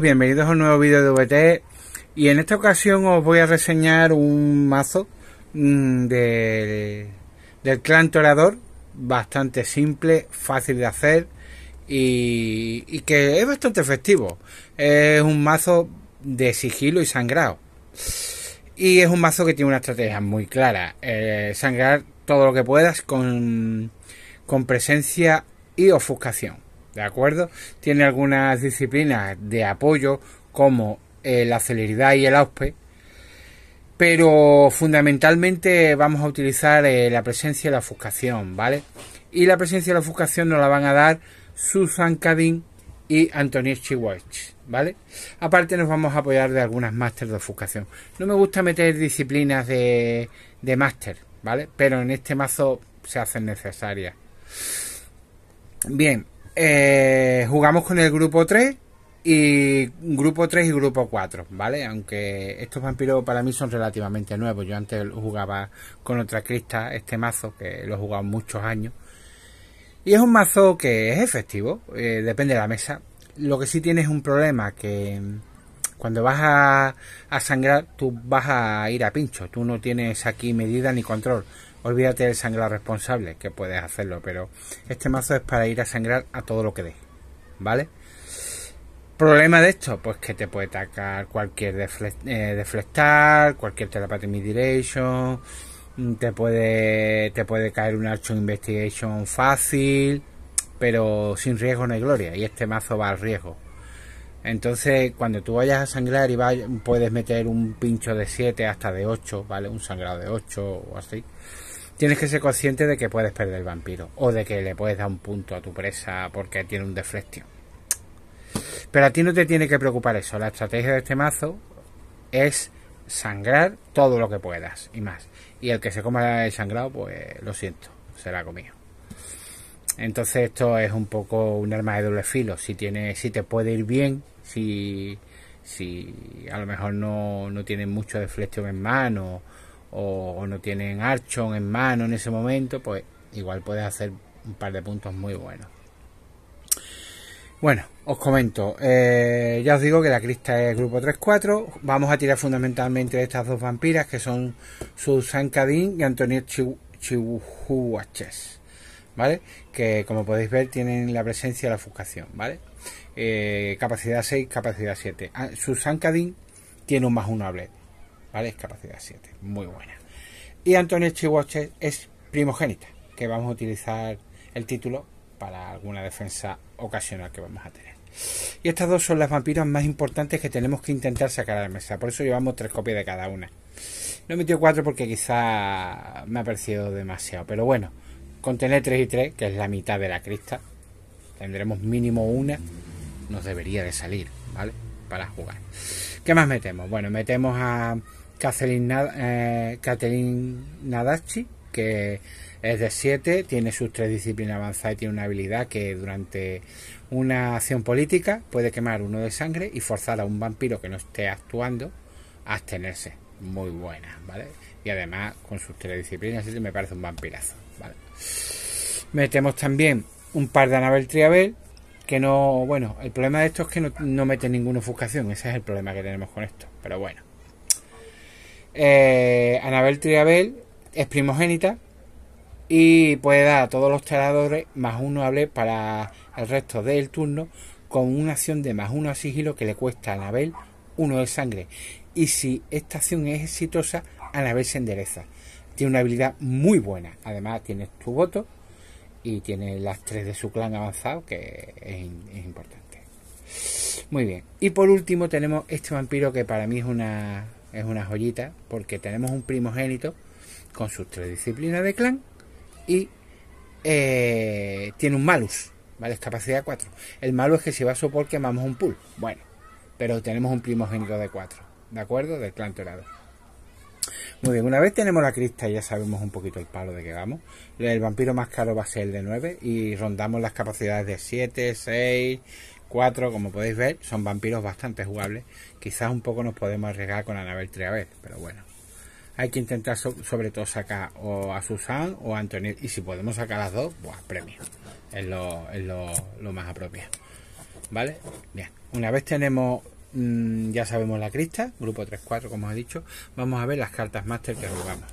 bienvenidos a un nuevo vídeo de VT e. y en esta ocasión os voy a reseñar un mazo mm, del clan torador bastante simple, fácil de hacer y, que es bastante efectivo es un mazo de sigilo y sangrado y es un mazo que tiene una estrategia muy clara eh, sangrar todo lo que puedas con, con presencia y ofuscación ¿de acuerdo? Tiene algunas disciplinas de apoyo como eh, la celeridad y el AUSPE, pero fundamentalmente vamos a utilizar eh, la presencia y la ofuscación, ¿vale? Y la presencia y la ofuscación nos la van a dar Susan Cadin y Antonio Chihuahua, ¿vale? Aparte nos vamos a apoyar de algunas máster de ofuscación. No me gusta meter disciplinas de, de máster, ¿vale? Pero en este mazo se hacen necesarias. Bien, eh, jugamos con el grupo 3 y grupo 3 y grupo 4, ¿vale? Aunque estos vampiros para mí son relativamente nuevos. Yo antes jugaba con otra crista este mazo, que lo he jugado muchos años. Y es un mazo que es efectivo, eh, depende de la mesa. Lo que sí es un problema, que cuando vas a, a, sangrar, tú vas a ir a pincho. Tú no tienes aquí medida ni control. Olvídate del sangrar responsable, que puedes hacerlo, pero este mazo es para ir a sangrar a todo lo que dé. ¿Vale? problema de esto? Pues que te puede atacar cualquier eh, deflectar, cualquier telepathy mediration, mm, te puede, te puede caer un archo investigation fácil, pero sin riesgo no hay gloria. Y este mazo va al riesgo. Entonces, cuando tú vayas a sangrar y puedes meter un pincho de 7 hasta de 8, ¿vale? Un sangrado de 8 o así. Tienes que ser consciente de que puedes perder el vampiro o de que le puedes dar un punto a tu presa porque tiene un deflectio. Pero a ti no te tiene que preocupar eso. La estrategia de este mazo es sangrar todo lo que puedas y más. Y el que se coma el sangrado, pues lo siento, será comido. Entonces esto es un poco un arma de doble filo. Si, tiene, si te puede ir bien, si, si a lo mejor no, no tienen mucho de flechón en mano o, no tienen archon en mano en ese momento, pues igual puedes hacer un par de puntos muy buenos. Bueno, os comento, eh, ya os digo que la crista es grupo 3-4, vamos a tirar fundamentalmente de estas dos vampiras que son Susan Cadín y Antonio Chihuaches, ¿vale? Que como podéis ver tienen la presencia de la ofuscación, ¿vale? Eh, capacidad 6, capacidad 7. Ah, Susan su tiene un más 1 a ¿vale? Es capacidad 7, muy buena. Y Antonio Chihuahua es primogénita, que vamos a utilizar el título para alguna defensa ocasional que vamos a tener. Y estas dos son las vampiras más importantes que tenemos que intentar sacar a la mesa. Por eso llevamos tres copias de cada una. No he metido cuatro porque quizá me ha parecido demasiado. Pero bueno, con tener tres y tres, que es la mitad de la crista, tendremos mínimo una, nos debería de salir, ¿vale? Para jugar. ¿Qué más metemos? Bueno, metemos a Catherine, eh, Nadachi, que es de 7, tiene sus tres disciplinas avanzadas y tiene una habilidad que durante una acción política puede quemar uno de sangre y forzar a un vampiro que no esté actuando a abstenerse. Muy buena, ¿vale? Y además con sus tres disciplinas me parece un vampirazo, ¿vale? Metemos también un par de Anabel Triabel, que no, bueno, el problema de esto es que no, no mete ninguna ofuscación, ese es el problema que tenemos con esto, pero bueno. Eh, Anabel Triabel es primogénita y puede dar a todos los taladores más uno hable para el resto del turno con una acción de más uno a sigilo que le cuesta a Anabel uno de sangre. Y si esta acción es exitosa, Anabel se endereza. Tiene una habilidad muy buena. Además, tienes tu voto y tiene las tres de su clan avanzado, que es, importante. Muy bien. Y por último tenemos este vampiro que para mí es una, es una joyita, porque tenemos un primogénito con sus tres disciplinas de clan y eh, tiene un malus, ¿vale? Es capacidad 4. El malus es que si va a sopor quemamos un pool. Bueno, pero tenemos un primogénito de 4, ¿de acuerdo? Del clan Torado. Muy bien, una vez tenemos la crista ya sabemos un poquito el palo de que vamos, el vampiro más caro va a ser el de 9 y rondamos las capacidades de 7, 6, 4, como podéis ver, son vampiros bastante jugables. Quizás un poco nos podemos arriesgar con Anabel ver pero bueno. Hay que intentar sobre todo sacar o a Susan o a Antonio y si podemos sacar las dos, pues premio. Es, lo, es lo más apropiado. ¿Vale? Bien, una vez tenemos Mm, ya sabemos la crista, grupo 3-4 como os he dicho. Vamos a ver las cartas máster que jugamos.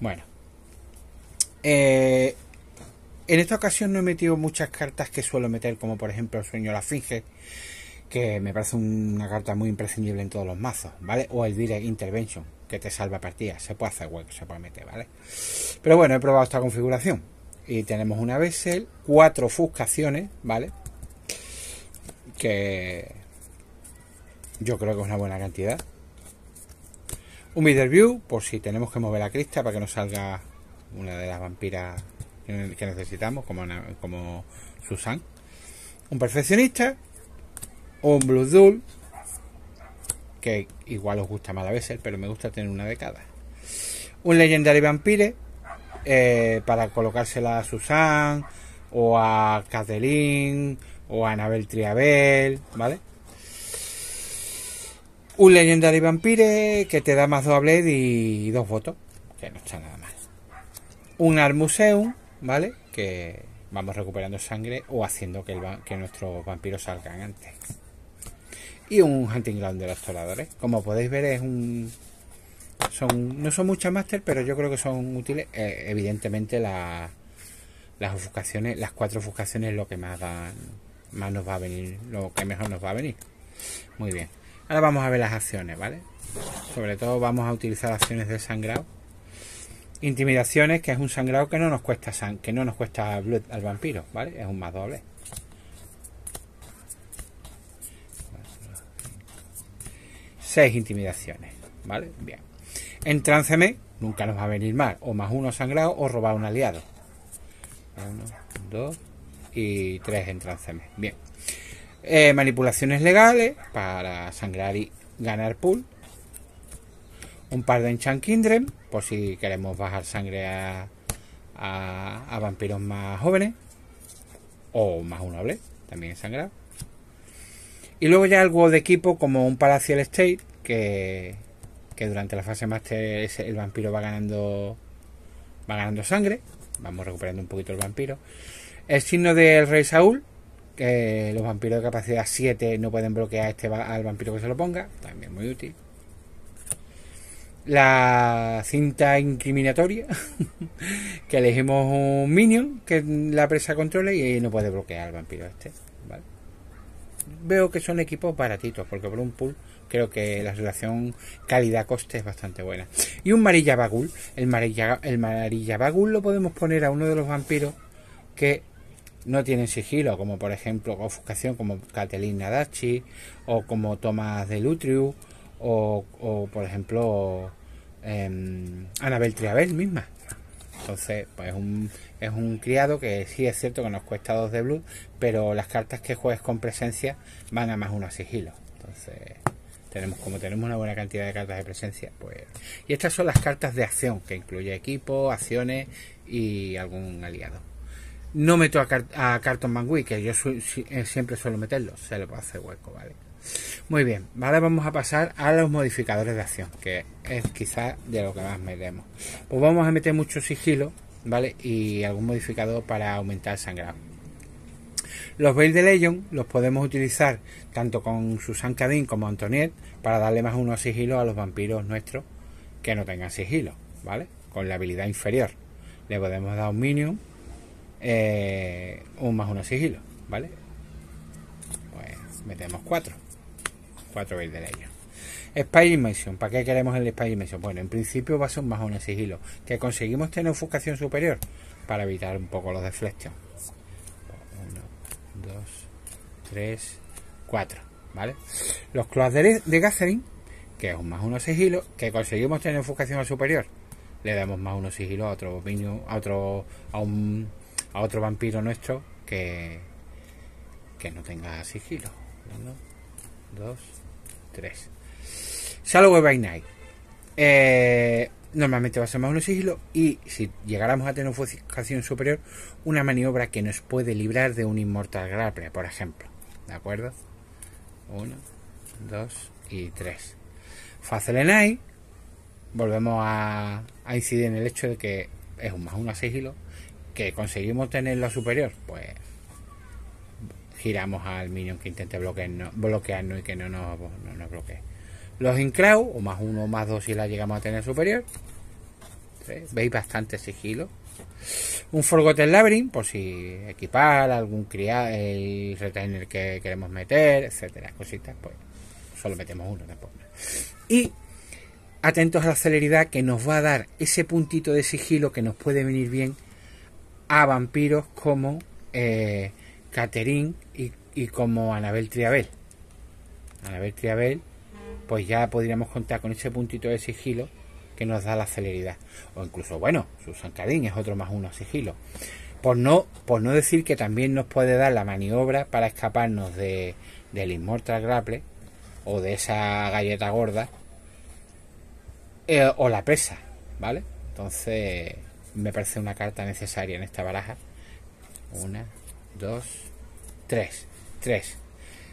Bueno. Eh, en esta ocasión no he metido muchas cartas que suelo meter, como por ejemplo el sueño la finge, que me parece una carta muy imprescindible en todos los mazos, ¿vale? O el Direct Intervention, que te salva partidas, se puede hacer hueco, se puede meter, ¿vale? Pero bueno, he probado esta configuración. Y tenemos una vessel, cuatro ofuscaciones, ¿vale? Que yo creo que es una buena cantidad. Un middle por si tenemos que mover la crista para que no salga una de las vampiras que necesitamos, como, como Susan. Un perfeccionista. Un Blue Dull Que igual os gusta más a veces, pero me gusta tener una de cada. Un Legendary Vampire. Eh, para colocársela a Susan. O a Catherine. O a Anabel Triabel. ¿Vale? Un leyenda de vampire que te da más doble y dos votos, que no está nada mal. Un Armuseum, ¿vale? Que vamos recuperando sangre o haciendo que, nuestros vampiros salgan antes. Y un Hunting Ground de los Toradores. Como podéis ver es un... Son, no son muchas máster, pero yo creo que son útiles. Eh, evidentemente las ofuscaciones, las cuatro ofuscaciones es lo que más, más nos va a venir, lo que mejor nos va a venir. Muy bien. Ahora vamos a ver las acciones, ¿vale? Sobre todo vamos a utilizar acciones de sangrado. Intimidaciones, que es un sangrado que no nos cuesta sang que no nos cuesta al vampiro, ¿vale? Es un más doble. Seis intimidaciones, ¿vale? Bien. En nunca nos va a venir mal. O más uno sangrado o robar un aliado. Uno, dos y tres en Bien. Eh, manipulaciones legales para sangrar y ganar pool. Un par de enchan kindred, por si queremos bajar sangre a, vampiros más jóvenes. O más honorables, también sangrado. Y luego ya algo de equipo como un Palacial State, que, que durante la fase Master el vampiro va ganando va ganando sangre. Vamos recuperando un poquito el vampiro. El signo del rey Saúl, los vampiros de capacidad 7 no pueden bloquear este al vampiro que se lo ponga, también muy útil. La cinta incriminatoria, que elegimos un minion que la presa controle y no puede bloquear al vampiro este. Veo que son equipos baratitos, porque por un pool creo que la relación calidad-coste es bastante buena. Y un Marilla Bagul, el Marilla, el Marilla Bagul lo podemos poner a uno de los vampiros que no tienen sigilo, como por ejemplo ofuscación como Catalina Dachi o como Tomás de o, o por ejemplo em, Anabel Triabel misma. Entonces, pues un, es un criado que sí es cierto que nos cuesta dos de blue, pero las cartas que juegues con presencia van a más uno sigilo. Entonces, tenemos como tenemos una buena cantidad de cartas de presencia, pues... Y estas son las cartas de acción, que incluye equipo, acciones y algún aliado. No meto a, a Carton que yo eh, siempre suelo meterlo, se le puede hacer hueco, ¿vale? Muy bien, ahora vamos a pasar a los modificadores de acción, que es quizás de lo que más metemos. Pues vamos a meter mucho sigilo, ¿vale? Y algún modificador para aumentar el sangrado. Los Veil de Legion los podemos utilizar tanto con Susan Cadín como Antoniet para darle más unos sigilo a los vampiros nuestros que no tengan sigilo, ¿vale? Con la habilidad inferior. Le podemos dar un minion eh, un más uno sigilo, ¿vale? Pues metemos cuatro, cuatro veis de ellos. Spider Dimension, ¿para qué queremos el spider Dimension? Bueno, en principio va a ser un más uno sigilo, que conseguimos tener enfocación superior para evitar un poco los deflections. Uno, dos, tres, cuatro, ¿vale? Los Cloas de, Gathering, que es un más uno sigilo, que conseguimos tener enfocación superior, le damos más uno sigilo a otro a otro, a un a otro vampiro nuestro que, que no tenga sigilo. Uno, dos, tres. Salvo by Night. va eh, normalmente ser más un sigilo y si llegáramos a tener una ofuscación superior, una maniobra que nos puede librar de un inmortal grapple, por ejemplo. ¿De acuerdo? Uno, dos y tres. Night, volvemos a, incidir en el hecho de que es un más uno sigilo que conseguimos tener la superior, pues giramos al minion que intente bloquearnos, bloquearnos y que no nos, no bloquee. Los Inclaw, o más uno o más dos si la llegamos a tener superior. Veis bastante sigilo. Un Forgotten Labyrinth, por si equipar algún criado, el retainer que queremos meter, etcétera, cositas, pues solo metemos uno Y atentos a la celeridad que nos va a dar ese puntito de sigilo que nos puede venir bien a vampiros como eh, y, como Anabel Triabel. Anabel Triabel, pues ya podríamos contar con ese puntito de sigilo que nos da la celeridad. O incluso, bueno, Susan Carín es otro más uno sigilo. Por no, por no decir que también nos puede dar la maniobra para escaparnos de, del Immortal Grapple o de esa galleta gorda eh, o la pesa, ¿vale? Entonces, me parece una carta necesaria en esta baraja. Una, dos, tres. Tres.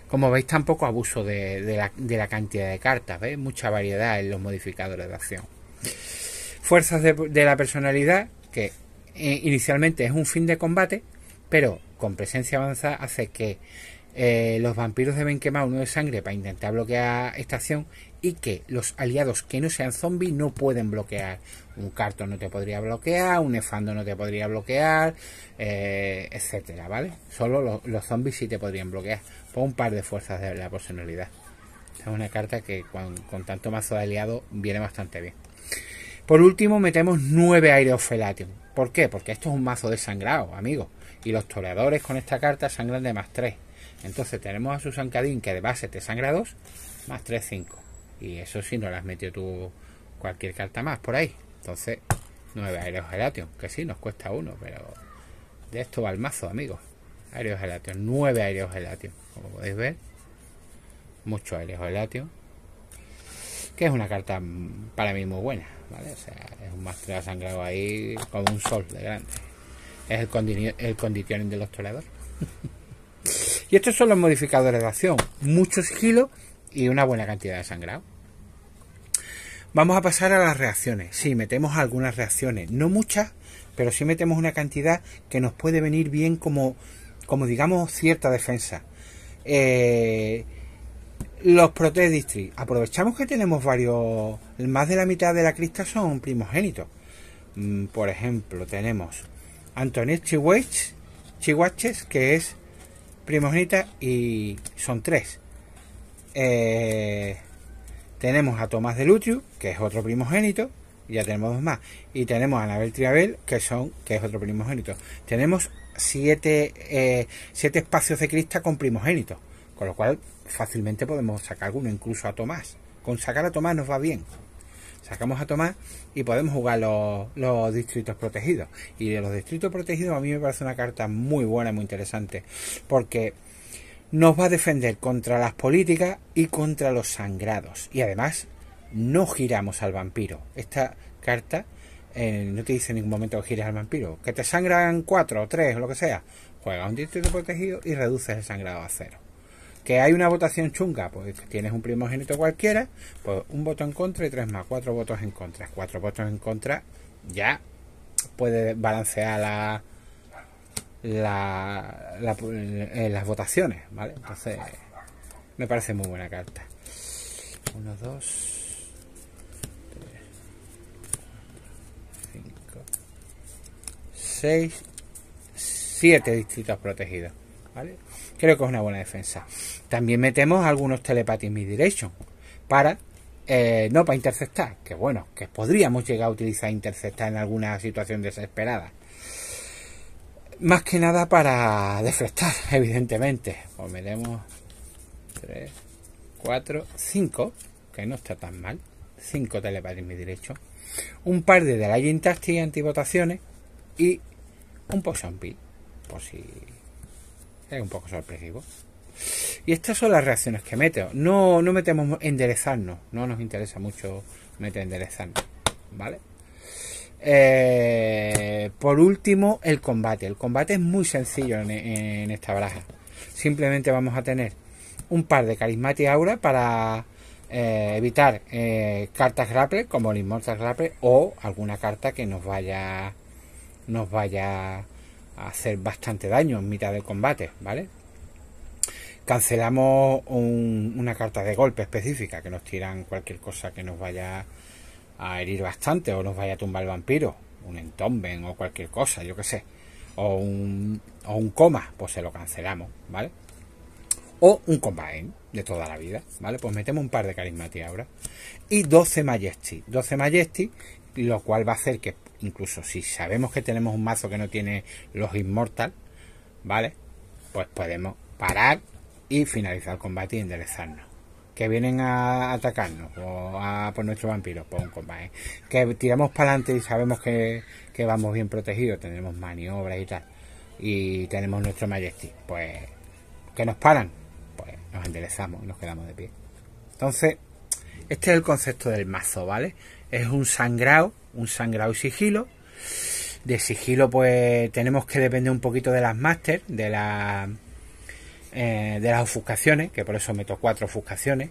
Como veis, tampoco abuso de, la, cantidad de cartas, Mucha variedad en los modificadores de acción. Fuerzas de, la personalidad, que eh, inicialmente es un fin de combate, pero con presencia avanzada hace que eh, los vampiros deben quemar uno de sangre para intentar bloquear esta acción y que los aliados que no sean zombies no pueden bloquear. Un cartón no te podría bloquear, un nefando no te podría bloquear, eh, etcétera, ¿vale? Solo los, zombies sí te podrían bloquear. Por un par de fuerzas de la personalidad. Es una carta que con, tanto mazo de aliado viene bastante bien. Por último, metemos 9 felatios. ¿Por qué? Porque esto es un mazo de sangrado, amigos. Y los toreadores con esta carta sangran de más 3. Entonces tenemos a Susan Cadin que de base te sangra 2, más 3, 5. Y eso si no las metió tú cualquier carta más por ahí. Entonces, 9 helation que sí, nos cuesta uno, pero de esto va el mazo, amigos. nueve 9 helation como podéis ver. Mucho helation Que es una carta para mí muy buena, ¿vale? O sea, es un maestro sangrado ahí Con un sol de grande. Es el, condición del los Y estos son los modificadores de acción. Muchos sigilo y una buena cantidad de sangrado. Vamos a pasar a las reacciones. Sí, metemos algunas reacciones. No muchas, pero sí metemos una cantidad que nos puede venir bien como, como digamos, cierta defensa. Eh, los prote District. Aprovechamos que tenemos varios... Más de la mitad de la crista son primogénitos. Mm, por ejemplo, tenemos Antonio Chihuaches, que es primogénita y son tres. Eh, tenemos a Tomás de Lutriu que es otro primogénito, y ya tenemos dos más. Y tenemos a Anabel Triabel, que son, que es otro primogénito. Tenemos siete, eh, siete espacios de crista con primogénitos, con lo cual fácilmente podemos sacar uno, incluso a Tomás. Con sacar a Tomás nos va bien. Sacamos a tomar y podemos jugar los, distritos protegidos. Y de los distritos protegidos a mí me parece una carta muy buena, muy interesante. Porque nos va a defender contra las políticas y contra los sangrados. Y además, no giramos al vampiro. Esta carta eh, no te dice en ningún momento que gires al vampiro. Que te sangran cuatro o tres o lo que sea. Juega un distrito protegido y reduces el sangrado a cero. Que hay una votación chunga, pues tienes un primogénito cualquiera, pues un voto en contra y tres más, cuatro votos en contra. Cuatro votos en contra ya puede balancear la, la, eh, las votaciones, ¿vale? Entonces, me parece muy buena carta. Uno, dos, tres, cinco, seis, siete distritos protegidos, ¿vale? Creo que es una buena defensa. También metemos algunos telepathy midirection para eh, no para interceptar, que bueno, que podríamos llegar a utilizar interceptar en alguna situación desesperada. Más que nada para deflectar, evidentemente. Pues metemos 3, 4, 5, que no está tan mal. 5 telepathy midirection Un par de delay y antivotaciones y un poison por si es un poco sorpresivo. Y estas son las reacciones que meto. No, no metemos enderezarnos. No nos interesa mucho meter enderezarnos. ¿Vale? Eh, por último, el combate. El combate es muy sencillo en, esta baraja. Simplemente vamos a tener un par de carismati aura para eh, evitar eh, cartas grapple como el Immortal Grapple o alguna carta que nos vaya nos vaya a hacer bastante daño en mitad del combate, ¿vale? cancelamos una carta de golpe específica que nos tiran cualquier cosa que nos vaya a herir bastante o nos vaya a tumbar el vampiro, un entomben o cualquier cosa, yo que sé, o un, coma, pues se lo cancelamos, ¿vale? O un combine de toda la vida, ¿vale? Pues metemos un par de carismati ahora y 12 majesty, 12 majesty, lo cual va a hacer que incluso si sabemos que tenemos un mazo que no tiene los inmortal, ¿vale? Pues podemos parar y finalizar el combate y enderezarnos. Que vienen a atacarnos o a por nuestro vampiro, por pues, un combate. Que tiramos para adelante y sabemos que, que vamos bien protegidos, tenemos maniobras y tal. Y tenemos nuestro Majesty. Pues, que nos paran, pues nos enderezamos nos quedamos de pie. Entonces, este es el concepto del mazo, ¿vale? Es un sangrado, un sangrado y sigilo. De sigilo, pues tenemos que depender un poquito de las máster, de la eh, de las ofuscaciones, que por eso meto cuatro ofuscaciones.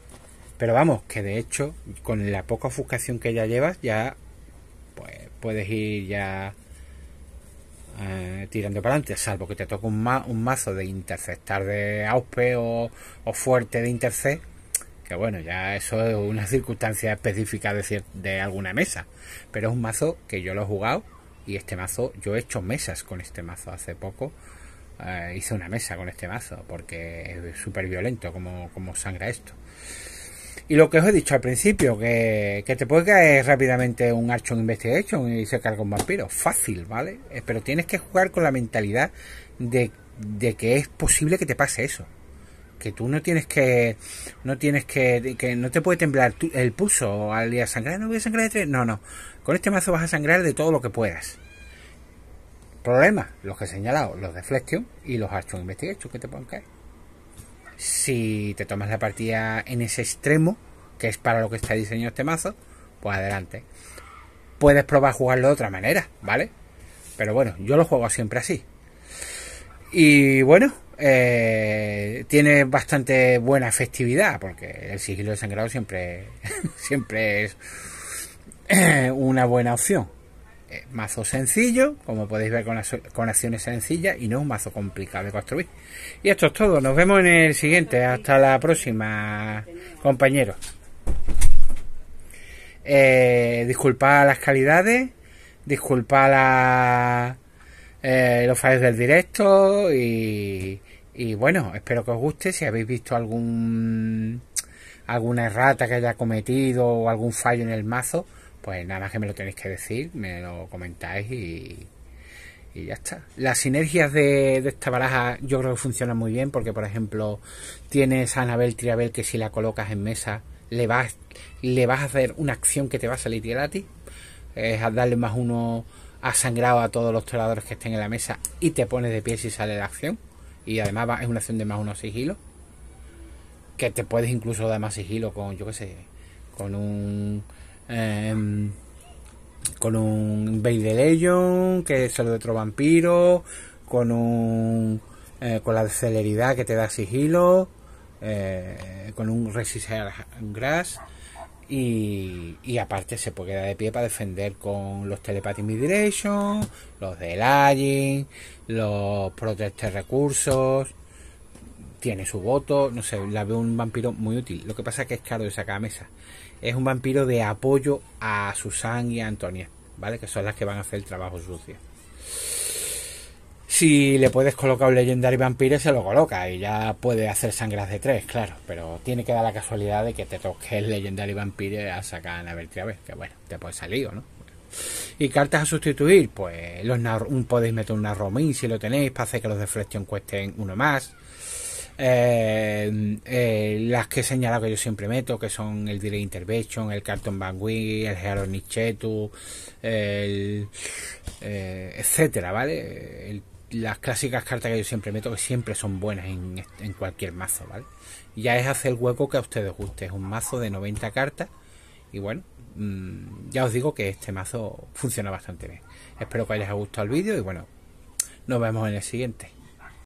Pero vamos, que de hecho, con la poca ofuscación que ya llevas, ya pues, puedes ir ya eh, tirando para adelante, salvo que te toque un, mazo de interceptar de auspe o, fuerte de intercept. Que bueno, ya eso es una circunstancia específica de, de alguna mesa. Pero es un mazo que yo lo he jugado y este mazo, yo he hecho mesas con este mazo hace poco eh, hice una mesa con este mazo, porque es súper violento como, como sangra esto. Y lo que os he dicho al principio, que, te puede caer rápidamente un Archon Investigation y se carga un vampiro. Fácil, ¿vale? Eh, pero tienes que jugar con la mentalidad de, que es posible que te pase eso que tú no tienes que no tienes que, que no te puede temblar el pulso al día sangrar no voy a sangrar de no no con este mazo vas a sangrar de todo lo que puedas problemas, los que he señalado, los de Flexion y los Archon Investigation que te pueden caer. Si te tomas la partida en ese extremo, que es para lo que está diseñado este mazo, pues adelante. Puedes probar jugarlo de otra manera, ¿vale? Pero bueno, yo lo juego siempre así. Y bueno, eh, tiene bastante buena efectividad, porque el sigilo de sangrado siempre, siempre es eh, una buena opción. Eh, mazo sencillo, como podéis ver con, las, acciones sencillas y no un mazo complicado de construir. Y esto es todo, nos vemos en el siguiente, hasta la próxima, compañeros. Eh, disculpad las calidades, disculpad la, eh, los fallos del directo y, y bueno, espero que os guste. Si habéis visto algún alguna errata que haya cometido o algún fallo en el mazo, pues nada más que me lo tenéis que decir, me lo comentáis y, y ya está. Las sinergias de, esta baraja yo creo que funcionan muy bien porque, por ejemplo, tienes a Anabel Triabel que si la colocas en mesa le vas, le vas a hacer una acción que te va a salir ti Es a darle más uno a sangrado a todos los toladores que estén en la mesa y te pones de pie si sale la acción. Y además es una acción de más uno sigilo. Que te puedes incluso dar más sigilo con, yo qué sé, con un Em, con un Bay de Legion, que es el de otro vampiro, con un eh, con la celeridad que te da sigilo, eh, con un Resist Grass. Y, y, aparte se puede quedar de pie para defender con los Telepathy Midiration, los de Lightning, los Protector Recursos. Tiene su voto, no sé, la veo un vampiro muy útil. Lo que pasa es que es caro de sacar a mesa es un vampiro de apoyo a Susan y a Antonia, ¿vale? Que son las que van a hacer el trabajo sucio. Si le puedes colocar un legendario Vampire se lo coloca y ya puede hacer sangras de tres, claro. Pero tiene que dar la casualidad de que te toque el legendario Vampire a sacar a ver que bueno, te puede salir no. Y cartas a sustituir, pues los podéis meter un Narromín si lo tenéis para hacer que los deflection cuesten uno más eh, eh, las que he señalado que yo siempre meto, que son el Direct Intervention, el Carton Bangui, el Gerard Nichetu, el, eh, etcétera, ¿vale? las clásicas cartas que yo siempre meto, que siempre son buenas en, cualquier mazo, ¿vale? Ya es hacer el hueco que a ustedes guste, es un mazo de 90 cartas y bueno, mm, ya os digo que este mazo funciona bastante bien. Espero que les haya gustado el vídeo y bueno, nos vemos en el siguiente.